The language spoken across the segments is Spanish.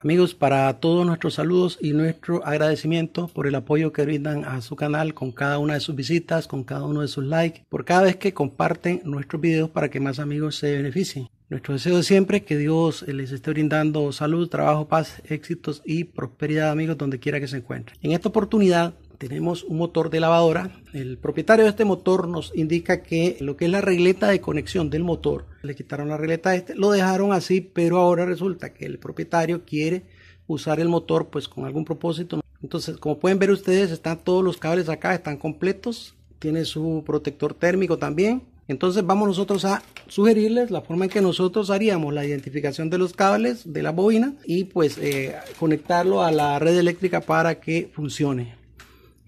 Amigos, para todos nuestros saludos y nuestro agradecimiento por el apoyo que brindan a su canal con cada una de sus visitas, con cada uno de sus likes, por cada vez que comparten nuestros videos para que más amigos se beneficien. Nuestro deseo es siempre que Dios les esté brindando salud, trabajo, paz, éxitos y prosperidad, amigos, donde quiera que se encuentren. En esta oportunidad tenemos un motor de lavadora. El propietario de este motor nos indica que lo que es la regleta de conexión del motor, le quitaron la regleta a este, lo dejaron así, pero ahora resulta que el propietario quiere usar el motor pues con algún propósito. Entonces, como pueden ver ustedes, están todos los cables acá, están completos, tiene su protector térmico también. Entonces vamos nosotros a sugerirles la forma en que nosotros haríamos la identificación de los cables de la bobina y pues eh, conectarlo a la red eléctrica para que funcione.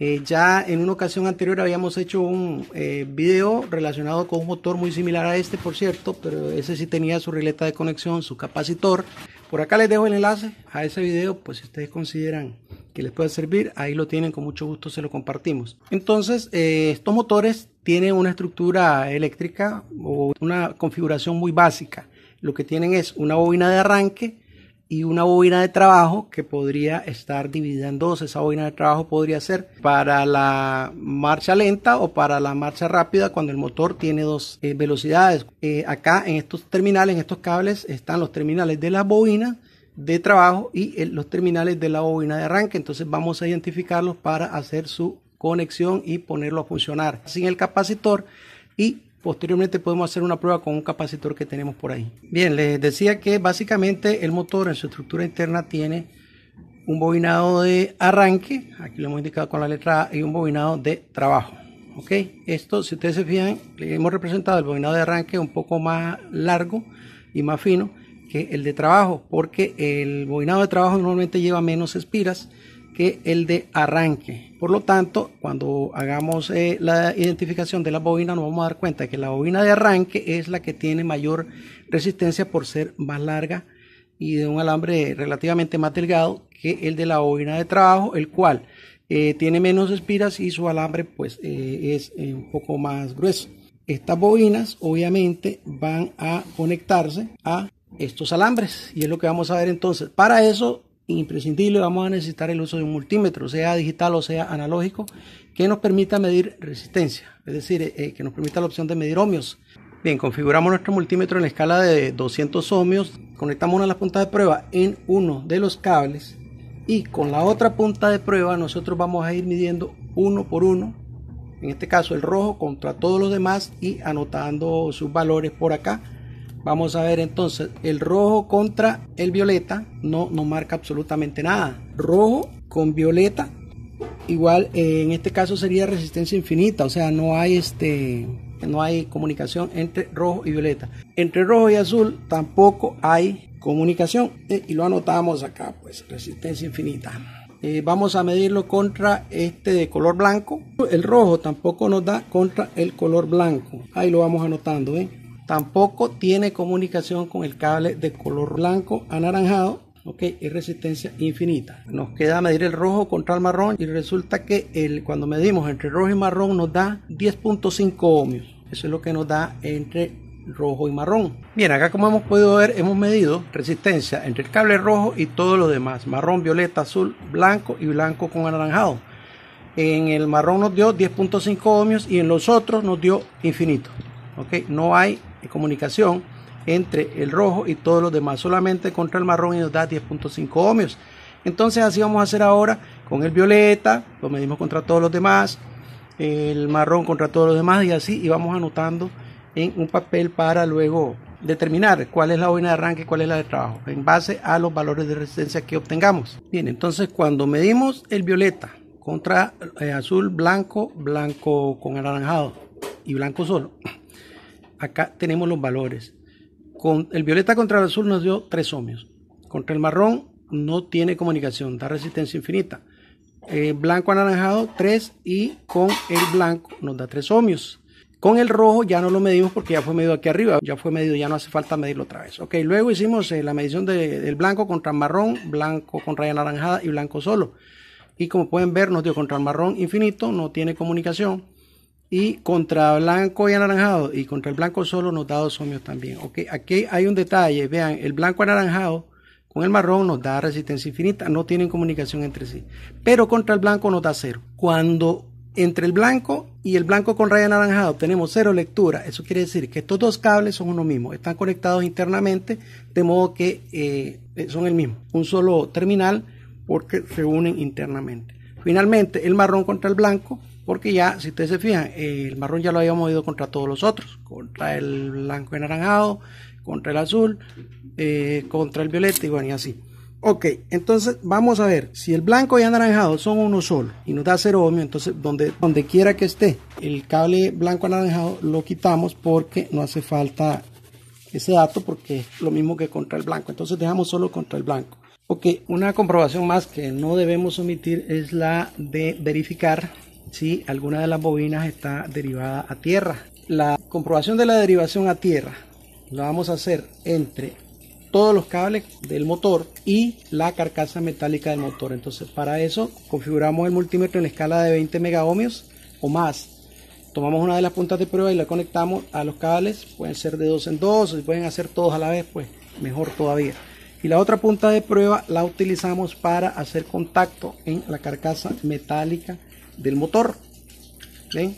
Eh, ya en una ocasión anterior habíamos hecho un eh, video relacionado con un motor muy similar a este, por cierto, pero ese sí tenía su releta de conexión, su capacitor. Por acá les dejo el enlace a ese video, pues si ustedes consideran que les puede servir, ahí lo tienen, con mucho gusto se lo compartimos. Entonces, eh, estos motores tienen una estructura eléctrica o una configuración muy básica. Lo que tienen es una bobina de arranque, y una bobina de trabajo que podría estar dividida en dos. Esa bobina de trabajo podría ser para la marcha lenta o para la marcha rápida cuando el motor tiene dos eh, velocidades. Eh, acá en estos terminales, en estos cables, están los terminales de la bobina de trabajo y eh, los terminales de la bobina de arranque. Entonces vamos a identificarlos para hacer su conexión y ponerlo a funcionar sin el capacitor y Posteriormente podemos hacer una prueba con un capacitor que tenemos por ahí. Bien, les decía que básicamente el motor en su estructura interna tiene un bobinado de arranque, aquí lo hemos indicado con la letra A, y un bobinado de trabajo. ¿ok? Esto, si ustedes se fijan, le hemos representado el bobinado de arranque un poco más largo y más fino que el de trabajo, porque el bobinado de trabajo normalmente lleva menos espiras que el de arranque. Por lo tanto, cuando hagamos eh, la identificación de la bobina, nos vamos a dar cuenta que la bobina de arranque es la que tiene mayor resistencia por ser más larga y de un alambre relativamente más delgado que el de la bobina de trabajo, el cual eh, tiene menos espiras y su alambre pues eh, es un poco más grueso. Estas bobinas obviamente van a conectarse a estos alambres y es lo que vamos a ver entonces. Para eso imprescindible vamos a necesitar el uso de un multímetro, sea digital o sea analógico, que nos permita medir resistencia, es decir, eh, eh, que nos permita la opción de medir ohmios. Bien, configuramos nuestro multímetro en la escala de 200 ohmios, conectamos una de las puntas de prueba en uno de los cables y con la otra punta de prueba nosotros vamos a ir midiendo uno por uno, en este caso el rojo contra todos los demás y anotando sus valores por acá Vamos a ver entonces, el rojo contra el violeta no, no marca absolutamente nada. Rojo con violeta, igual eh, en este caso sería resistencia infinita, o sea, no hay este no hay comunicación entre rojo y violeta. Entre rojo y azul tampoco hay comunicación eh, y lo anotamos acá, pues resistencia infinita. Eh, vamos a medirlo contra este de color blanco. El rojo tampoco nos da contra el color blanco. Ahí lo vamos anotando, ¿eh? Tampoco tiene comunicación con el cable de color blanco anaranjado ok, y resistencia infinita. Nos queda medir el rojo contra el marrón y resulta que el, cuando medimos entre rojo y marrón nos da 10.5 ohmios. Eso es lo que nos da entre rojo y marrón. Bien, acá como hemos podido ver, hemos medido resistencia entre el cable rojo y todos los demás, marrón, violeta, azul, blanco y blanco con anaranjado. En el marrón nos dio 10.5 ohmios y en los otros nos dio infinito. ok, No hay comunicación entre el rojo y todos los demás. Solamente contra el marrón y nos da 10.5 ohmios. Entonces así vamos a hacer ahora con el violeta, lo medimos contra todos los demás, el marrón contra todos los demás y así y vamos anotando en un papel para luego determinar cuál es la bobina de arranque, cuál es la de trabajo, en base a los valores de resistencia que obtengamos. Bien, entonces cuando medimos el violeta contra eh, azul, blanco, blanco con anaranjado y blanco solo, acá tenemos los valores. Con el violeta contra el azul nos dio tres ohmios. Contra el marrón no tiene comunicación, da resistencia infinita. Eh, blanco anaranjado 3 y con el blanco nos da 3 ohmios. Con el rojo ya no lo medimos porque ya fue medido aquí arriba, ya fue medido, ya no hace falta medirlo otra vez. Ok, luego hicimos eh, la medición del blanco contra el marrón, blanco con raya anaranjada y blanco solo. Y como pueden ver, nos dio contra el marrón infinito, no tiene comunicación y contra blanco y anaranjado y contra el blanco solo nos da dos ohmios también. Okay, aquí hay un detalle, vean, el blanco anaranjado con el marrón nos da resistencia infinita, no tienen comunicación entre sí, pero contra el blanco nos da cero. Cuando entre el blanco y el blanco con raya anaranjado tenemos cero lectura, eso quiere decir que estos dos cables son uno mismo, están conectados internamente, de modo que eh, son el mismo, un solo terminal porque se unen internamente. Finalmente, el marrón contra el blanco porque ya, si ustedes se fijan, el marrón ya lo habíamos ido contra todos los otros, contra el blanco y anaranjado, contra el azul, eh, contra el violeta y bueno, y así. Ok, entonces vamos a ver, si el blanco y anaranjado son uno solo y nos da cero ohmio, entonces donde, donde quiera que esté el cable blanco anaranjado lo quitamos porque no hace falta ese dato porque es lo mismo que contra el blanco, entonces dejamos solo contra el blanco. Ok, una comprobación más que no debemos omitir es la de verificar si alguna de las bobinas está derivada a tierra. La comprobación de la derivación a tierra la vamos a hacer entre todos los cables del motor y la carcasa metálica del motor. Entonces, para eso configuramos el multímetro en la escala de 20 ohmios o más. Tomamos una de las puntas de prueba y la conectamos a los cables. Pueden ser de dos en dos, si pueden hacer todos a la vez, pues mejor todavía. Y la otra punta de prueba la utilizamos para hacer contacto en la carcasa metálica del motor. ¿Ven?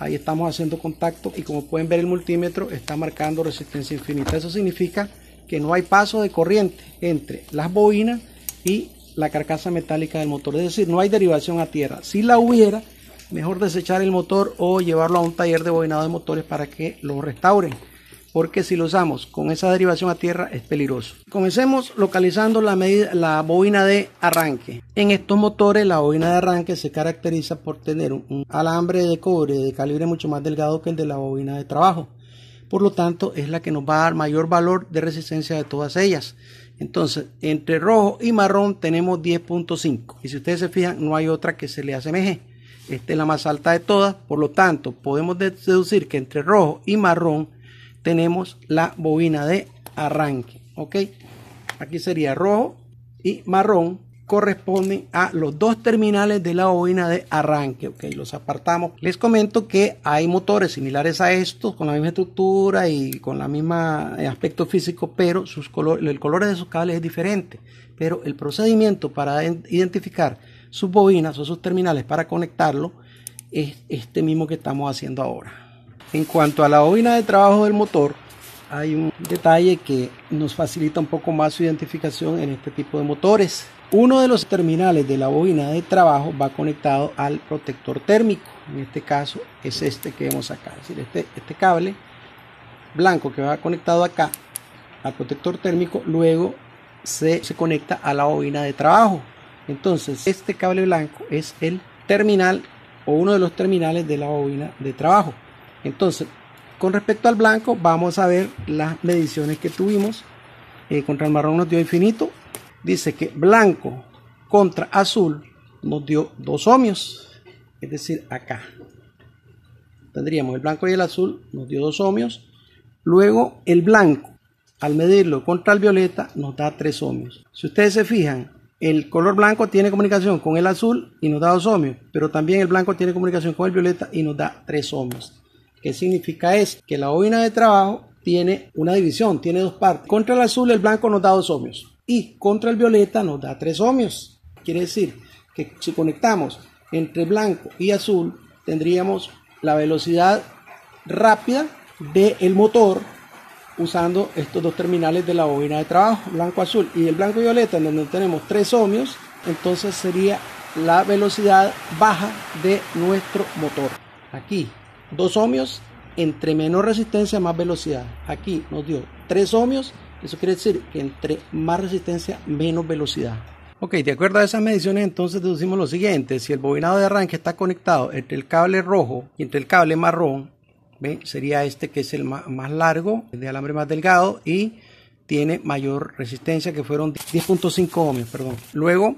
Ahí estamos haciendo contacto y como pueden ver el multímetro está marcando resistencia infinita. Eso significa que no hay paso de corriente entre las bobinas y la carcasa metálica del motor. Es decir, no hay derivación a tierra. Si la hubiera, mejor desechar el motor o llevarlo a un taller de bobinado de motores para que lo restauren porque si lo usamos con esa derivación a tierra es peligroso. Comencemos localizando la, la bobina de arranque. En estos motores la bobina de arranque se caracteriza por tener un, un alambre de cobre de calibre mucho más delgado que el de la bobina de trabajo. Por lo tanto, es la que nos va a dar mayor valor de resistencia de todas ellas. Entonces, entre rojo y marrón tenemos 10.5. Y si ustedes se fijan, no hay otra que se le asemeje. Esta es la más alta de todas. Por lo tanto, podemos deducir que entre rojo y marrón tenemos la bobina de arranque. Ok, aquí sería rojo y marrón corresponden a los dos terminales de la bobina de arranque. Ok, los apartamos. Les comento que hay motores similares a estos con la misma estructura y con la misma eh, aspecto físico, pero sus colores, el color de sus cables es diferente. Pero el procedimiento para identificar sus bobinas o sus terminales para conectarlo es este mismo que estamos haciendo ahora. En cuanto a la bobina de trabajo del motor, hay un detalle que nos facilita un poco más su identificación en este tipo de motores. Uno de los terminales de la bobina de trabajo va conectado al protector térmico. En este caso es este que vemos acá. Es decir, este, este cable blanco que va conectado acá al protector térmico luego se conecta a la bobina de trabajo. Entonces este cable blanco es el terminal o uno de los terminales de la bobina de trabajo. Entonces, con respecto al blanco, vamos a ver las mediciones que tuvimos. Eh, contra el marrón nos dio infinito. Dice que blanco contra azul nos dio 2 ohmios. Es decir, acá. Tendríamos el blanco y el azul, nos dio dos ohmios. Luego el blanco, al medirlo contra el violeta, nos da 3 ohmios. Si ustedes se fijan, el color blanco tiene comunicación con el azul y nos da 2 ohmios, pero también el blanco tiene comunicación con el violeta y nos da 3 ohmios. ¿Qué significa es que la bobina de trabajo tiene una división, tiene dos partes. Contra el azul, el blanco nos da dos ohmios y contra el violeta nos da tres ohmios. Quiere decir que si conectamos entre blanco y azul, tendríamos la velocidad rápida del motor usando estos dos terminales de la bobina de trabajo, blanco-azul y el blanco-violeta, en donde tenemos tres ohmios, entonces sería la velocidad baja de nuestro motor. Aquí 2 ohmios, entre menor resistencia, más velocidad. Aquí nos dio 3 ohmios, eso quiere decir que entre más resistencia, menos velocidad. Ok, de acuerdo a esas mediciones entonces deducimos lo siguiente, si el bobinado de arranque está conectado entre el cable rojo y entre el cable marrón, sería este que es el más largo, el de alambre más delgado y tiene mayor resistencia que fueron 10.5 ohmios, perdón. Luego,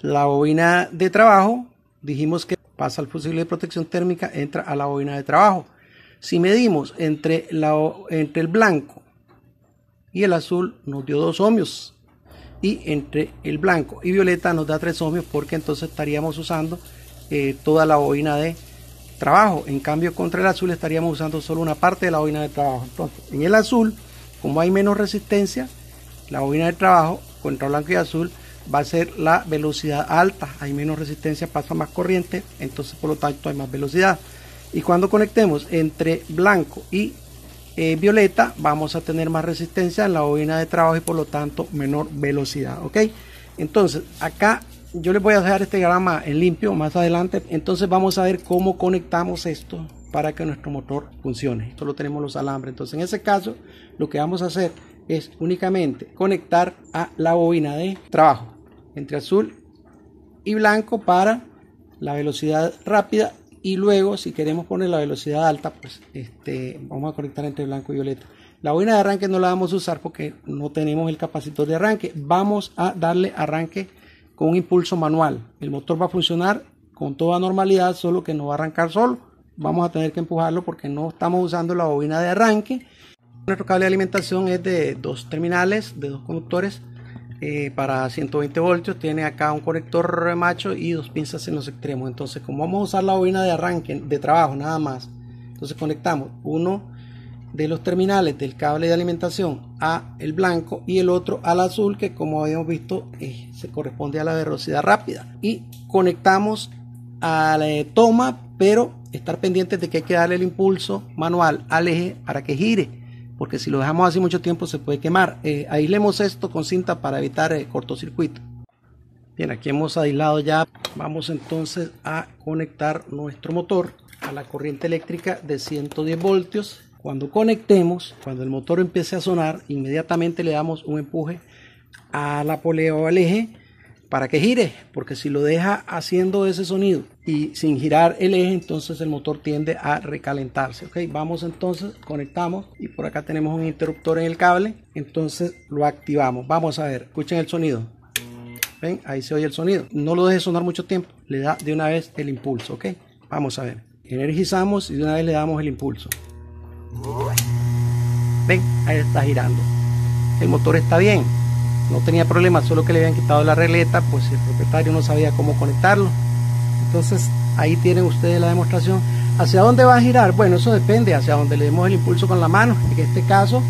la bobina de trabajo, dijimos que pasa al fusible de protección térmica, entra a la bobina de trabajo. Si medimos entre, la, entre el blanco y el azul, nos dio dos ohmios. Y entre el blanco y violeta nos da tres ohmios porque entonces estaríamos usando eh, toda la bobina de trabajo. En cambio, contra el azul estaríamos usando solo una parte de la bobina de trabajo. en el azul, como hay menos resistencia, la bobina de trabajo contra blanco y azul va a ser la velocidad alta. Hay menos resistencia, pasa más corriente, entonces por lo tanto hay más velocidad. Y cuando conectemos entre blanco y eh, violeta, vamos a tener más resistencia en la bobina de trabajo y por lo tanto menor velocidad. ¿ok? Entonces, acá yo les voy a dejar este diagrama en limpio más adelante. Entonces vamos a ver cómo conectamos esto para que nuestro motor funcione. Solo tenemos los alambres. Entonces en ese caso lo que vamos a hacer es únicamente conectar a la bobina de trabajo entre azul y blanco para la velocidad rápida y luego si queremos poner la velocidad alta pues este vamos a conectar entre blanco y violeta la bobina de arranque no la vamos a usar porque no tenemos el capacitor de arranque vamos a darle arranque con un impulso manual el motor va a funcionar con toda normalidad solo que no va a arrancar solo vamos a tener que empujarlo porque no estamos usando la bobina de arranque nuestro cable de alimentación es de dos terminales de dos conductores eh, para 120 voltios tiene acá un conector macho y dos pinzas en los extremos entonces como vamos a usar la bobina de arranque de trabajo nada más entonces conectamos uno de los terminales del cable de alimentación a el blanco y el otro al azul que como habíamos visto eh, se corresponde a la velocidad rápida y conectamos a la toma pero estar pendientes de que hay que darle el impulso manual al eje para que gire porque si lo dejamos así mucho tiempo se puede quemar. Eh, aislemos esto con cinta para evitar el eh, cortocircuito. Bien, aquí hemos aislado ya. Vamos entonces a conectar nuestro motor a la corriente eléctrica de 110 voltios. Cuando conectemos, cuando el motor empiece a sonar, inmediatamente le damos un empuje a la polea o al eje para que gire, porque si lo deja haciendo ese sonido y sin girar el eje entonces el motor tiende a recalentarse ok vamos entonces conectamos y por acá tenemos un interruptor en el cable entonces lo activamos vamos a ver escuchen el sonido ven ahí se oye el sonido no lo deje sonar mucho tiempo le da de una vez el impulso ok vamos a ver energizamos y de una vez le damos el impulso ven ahí está girando el motor está bien no tenía problema solo que le habían quitado la releta, pues el propietario no sabía cómo conectarlo entonces ahí tienen ustedes la demostración. ¿Hacia dónde va a girar? Bueno, eso depende hacia dónde le demos el impulso con la mano. En este caso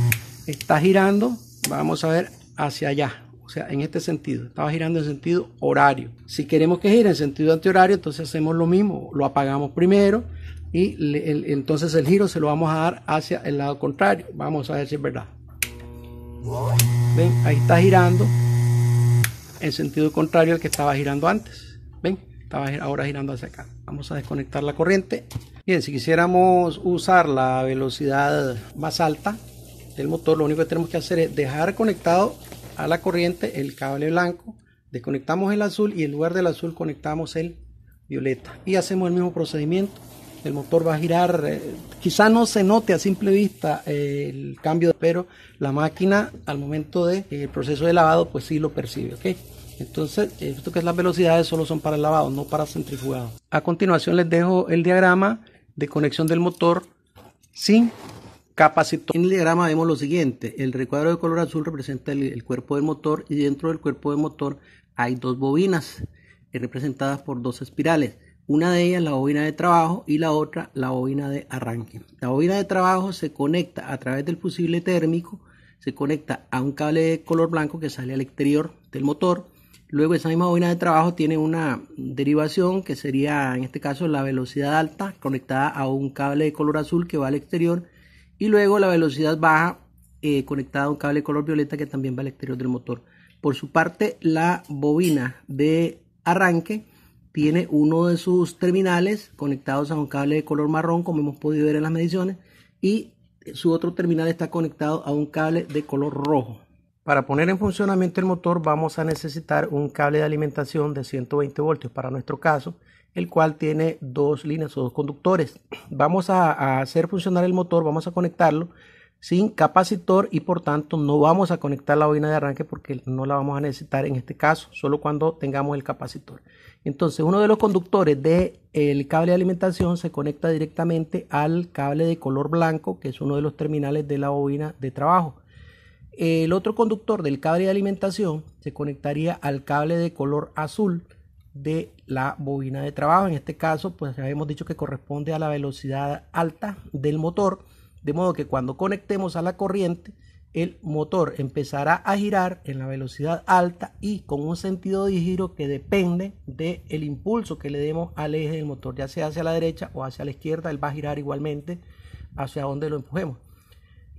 está girando, vamos a ver, hacia allá. O sea, en este sentido. Estaba girando en sentido horario. Si queremos que gire en sentido antihorario, entonces hacemos lo mismo. Lo apagamos primero y entonces el giro se lo vamos a dar hacia el lado contrario. Vamos a ver si es verdad. ¿Ven? Ahí está girando en sentido contrario al que estaba girando antes. ¿Ven? ahora girando hacia acá. Vamos a desconectar la corriente. Bien, si quisiéramos usar la velocidad más alta del motor, lo único que tenemos que hacer es dejar conectado a la corriente el cable blanco, desconectamos el azul y en lugar del azul conectamos el violeta. Y hacemos el mismo procedimiento. El motor va a girar, eh, quizá no se note a simple vista eh, el cambio, pero la máquina al momento del de, eh, proceso de lavado pues sí lo percibe. Entonces, esto que es las velocidades solo son para el lavado, no para centrifugado. A continuación les dejo el diagrama de conexión del motor sin capacitor. En el diagrama vemos lo siguiente, el recuadro de color azul representa el, cuerpo del motor y dentro del cuerpo del motor hay dos bobinas eh, representadas por dos espirales. Una de ellas la bobina de trabajo y la otra la bobina de arranque. La bobina de trabajo se conecta a través del fusible térmico, se conecta a un cable de color blanco que sale al exterior del motor Luego esa misma bobina de trabajo tiene una derivación que sería en este caso la velocidad alta conectada a un cable de color azul que va al exterior y luego la velocidad baja eh, conectada a un cable de color violeta que también va al exterior del motor. Por su parte la bobina de arranque tiene uno de sus terminales conectados a un cable de color marrón como hemos podido ver en las mediciones y su otro terminal está conectado a un cable de color rojo. Para poner en funcionamiento el motor vamos a necesitar un cable de alimentación de 120 voltios para nuestro caso, el cual tiene dos líneas o dos conductores. Vamos a, hacer funcionar el motor, vamos a conectarlo sin capacitor y por tanto no vamos a conectar la bobina de arranque porque no la vamos a necesitar en este caso, solo cuando tengamos el capacitor. Entonces uno de los conductores del cable de alimentación se conecta directamente al cable de color blanco que es uno de los terminales de la bobina de trabajo. El otro conductor del cable de alimentación se conectaría al cable de color azul de la bobina de trabajo. En este caso, pues ya hemos dicho que corresponde a la velocidad alta del motor, de modo que cuando conectemos a la corriente, el motor empezará a girar en la velocidad alta y con un sentido de giro que depende del impulso que le demos al eje del motor, ya sea hacia la derecha o hacia la izquierda, él va a girar igualmente hacia donde lo empujemos.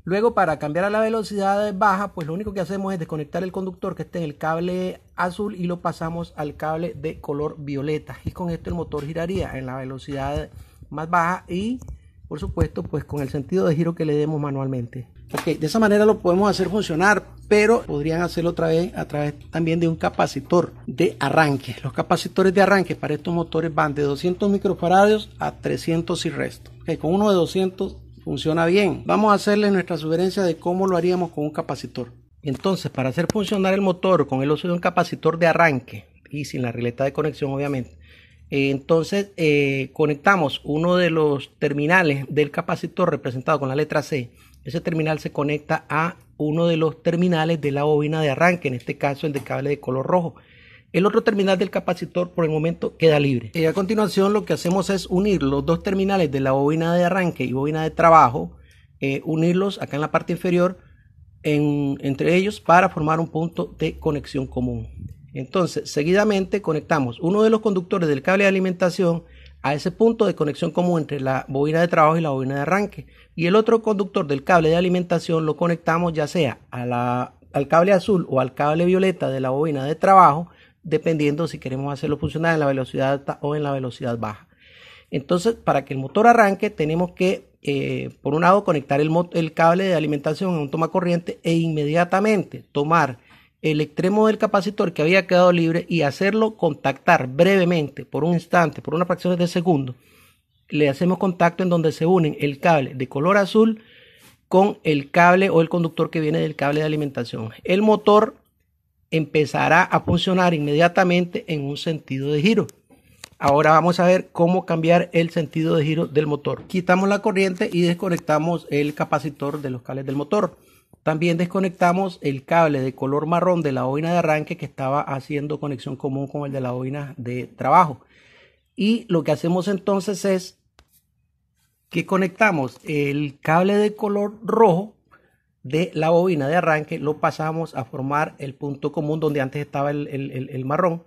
Luego para cambiar a la velocidad baja, pues lo único que hacemos es desconectar el conductor que esté en el cable azul y lo pasamos al cable de color violeta. Y con esto el motor giraría en la velocidad más baja y por supuesto pues con el sentido de giro que le demos manualmente. Ok, de esa manera lo podemos hacer funcionar, pero podrían hacerlo otra vez a través también de un capacitor de arranque. Los capacitores de arranque para estos motores van de 200 microfaradios a 300 y resto. Okay, con uno de 200 funciona bien. Vamos a hacerle nuestra sugerencia de cómo lo haríamos con un capacitor. Entonces, para hacer funcionar el motor con el uso de un capacitor de arranque y sin la releta de conexión, obviamente, eh, entonces eh, conectamos uno de los terminales del capacitor representado con la letra C. Ese terminal se conecta a uno de los terminales de la bobina de arranque, en este caso el de cable de color rojo. El otro terminal del capacitor por el momento queda libre. Y eh, a continuación lo que hacemos es unir los dos terminales de la bobina de arranque y bobina de trabajo, eh, unirlos acá en la parte inferior entre ellos para formar un punto de conexión común. Entonces, seguidamente conectamos uno de los conductores del cable de alimentación a ese punto de conexión común entre la bobina de trabajo y la bobina de arranque. Y el otro conductor del cable de alimentación lo conectamos ya sea al cable azul o al cable violeta de la bobina de trabajo dependiendo si queremos hacerlo funcionar en la velocidad alta o en la velocidad baja. Entonces, para que el motor arranque, tenemos que, eh, por un lado, conectar el, el cable de alimentación a un toma corriente e inmediatamente tomar el extremo del capacitor que había quedado libre y hacerlo contactar brevemente, por un instante, por unas fracciones de segundo. Le hacemos contacto en donde se unen el cable de color azul con el cable o el conductor que viene del cable de alimentación. El motor empezará a funcionar inmediatamente en un sentido de giro. Ahora vamos a ver cómo cambiar el sentido de giro del motor. Quitamos la corriente y desconectamos el capacitor de los cables del motor. También desconectamos el cable de color marrón de la bobina de arranque que estaba haciendo conexión común con el de la bobina de trabajo. Y lo que hacemos entonces es que conectamos el cable de color rojo de la bobina de arranque lo pasamos a formar el punto común donde antes estaba el, marrón,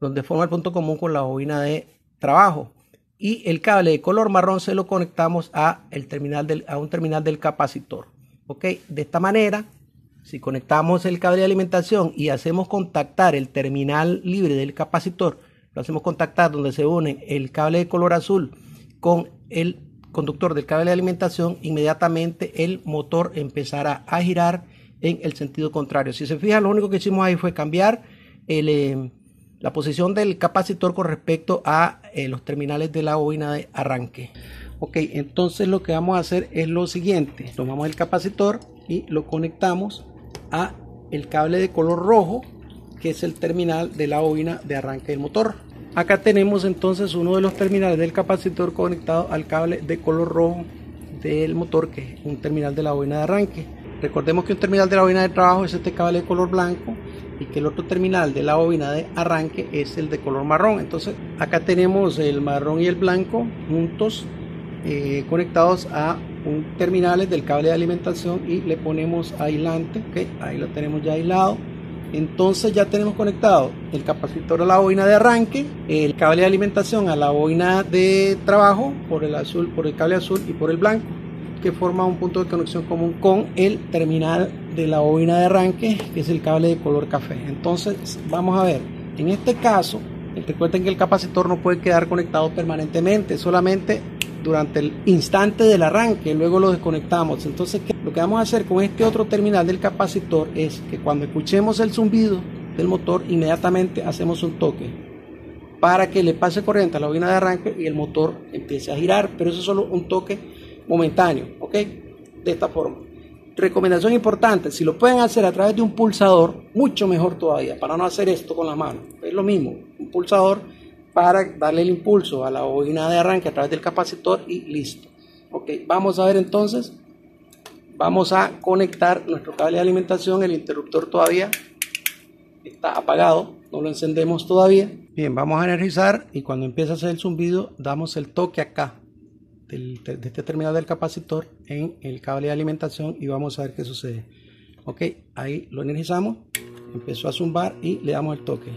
donde forma el punto común con la bobina de trabajo. Y el cable de color marrón se lo conectamos a, el terminal a un terminal del capacitor. ¿Ok? De esta manera, si conectamos el cable de alimentación y hacemos contactar el terminal libre del capacitor, lo hacemos contactar donde se une el cable de color azul con el conductor del cable de alimentación, inmediatamente el motor empezará a girar en el sentido contrario. Si se fijan, lo único que hicimos ahí fue cambiar eh, la posición del capacitor con respecto a eh, los terminales de la bobina de arranque. Ok, entonces lo que vamos a hacer es lo siguiente. Tomamos el capacitor y lo conectamos a el cable de color rojo, que es el terminal de la bobina de arranque del motor. Acá tenemos entonces uno de los terminales del capacitor conectado al cable de color rojo del motor, que es un terminal de la bobina de arranque. Recordemos que un terminal de la bobina de trabajo es este cable de color blanco y que el otro terminal de la bobina de arranque es el de color marrón. Entonces acá tenemos el marrón y el blanco juntos eh, conectados a un terminal del cable de alimentación y le ponemos aislante, que ahí lo tenemos ya aislado entonces ya tenemos conectado el capacitor a la bobina de arranque, el cable de alimentación a la boina de trabajo por el azul, por el cable azul y por el blanco, que forma un punto de conexión común con el terminal de la bobina de arranque, que es el cable de color café. Entonces, vamos a ver, en este caso, recuerden que el capacitor no puede quedar conectado permanentemente, solamente durante el instante del arranque, luego lo desconectamos. Entonces, lo que vamos a hacer con este otro terminal del capacitor es que cuando escuchemos el zumbido del motor, inmediatamente hacemos un toque para que le pase corriente a la bobina de arranque y el motor empiece a girar, pero eso es solo un toque momentáneo, ¿ok? De esta forma. Recomendación importante, si lo pueden hacer a través de un pulsador, mucho mejor todavía, para no hacer esto con la mano. Es lo mismo, un pulsador para darle el impulso a la bobina de arranque a través del capacitor y listo. Ok, vamos a ver entonces, vamos a conectar nuestro cable de alimentación, el interruptor todavía está apagado, no lo encendemos todavía. Bien, vamos a energizar y cuando empieza a hacer el zumbido damos el toque acá de este terminal del capacitor en el cable de alimentación y vamos a ver qué sucede. Ok, ahí lo energizamos, empezó a zumbar y le damos el toque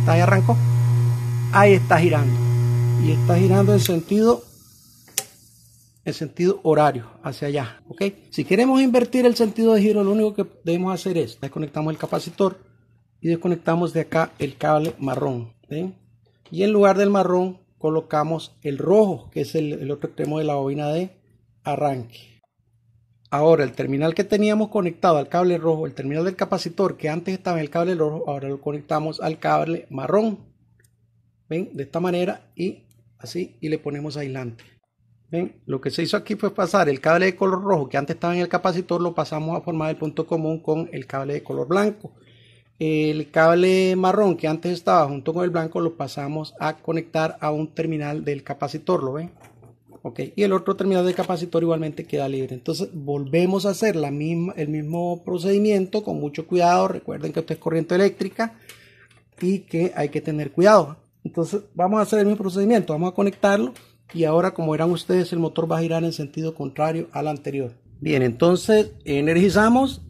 está ahí arrancó, ahí está girando. Y está girando en sentido, en sentido horario, hacia allá. ¿ok? Si queremos invertir el sentido de giro, lo único que debemos hacer es desconectamos el capacitor y desconectamos de acá el cable marrón. Y en lugar del marrón colocamos el rojo, que es el otro extremo de la bobina de arranque. Ahora el terminal que teníamos conectado al cable rojo, el terminal del capacitor que antes estaba en el cable rojo, ahora lo conectamos al cable marrón. ¿Ven? De esta manera y así y le ponemos aislante. ¿Ven? Lo que se hizo aquí fue pasar el cable de color rojo que antes estaba en el capacitor, lo pasamos a formar el punto común con el cable de color blanco. El cable marrón que antes estaba junto con el blanco lo pasamos a conectar a un terminal del capacitor, ¿lo ven? Y el otro terminal del capacitor igualmente queda libre. Entonces volvemos a hacer la misma, el mismo procedimiento con mucho cuidado. Recuerden que esto es corriente eléctrica y que hay que tener cuidado. Entonces vamos a hacer el mismo procedimiento, vamos a conectarlo y ahora como verán ustedes el motor va a girar en sentido contrario al anterior. Bien, entonces energizamos,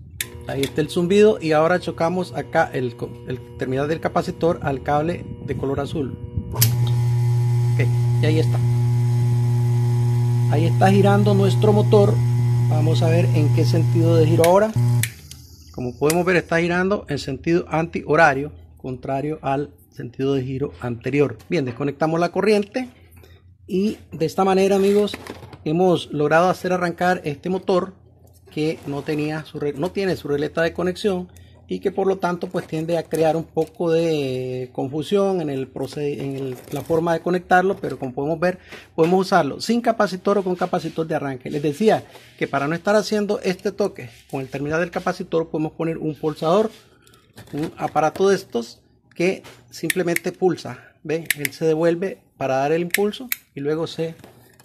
ahí está el zumbido y ahora chocamos acá el, terminal del capacitor al cable de color azul. Ok, y ahí está. Ahí está girando nuestro motor. Vamos a ver en qué sentido de giro ahora. Como podemos ver está girando en sentido antihorario, contrario al sentido de giro anterior. Bien, desconectamos la corriente y de esta manera amigos hemos logrado hacer arrancar este motor que no, tenía no tiene su releta de conexión y que por lo tanto pues tiende a crear un poco de confusión en, el en la forma de conectarlo, pero como podemos ver podemos usarlo sin capacitor o con capacitor de arranque. Les decía que para no estar haciendo este toque con el terminal del capacitor podemos poner un pulsador, un aparato de estos que simplemente pulsa, ¿ve? él se devuelve para dar el impulso y luego se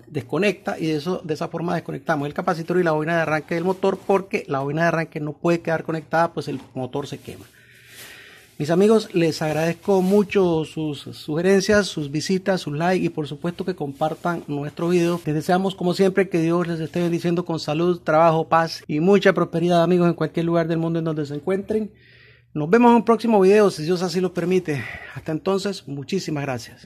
desconecta y de, eso, de esa forma desconectamos el capacitor y la bobina de arranque del motor porque la bobina de arranque no puede quedar conectada, pues el motor se quema. Mis amigos, les agradezco mucho sus sugerencias, sus visitas, sus likes y por supuesto que compartan nuestro video. Les deseamos como siempre que Dios les esté bendiciendo con salud, trabajo, paz y mucha prosperidad amigos en cualquier lugar del mundo en donde se encuentren. Nos vemos en un próximo video si Dios así lo permite. Hasta entonces, muchísimas gracias.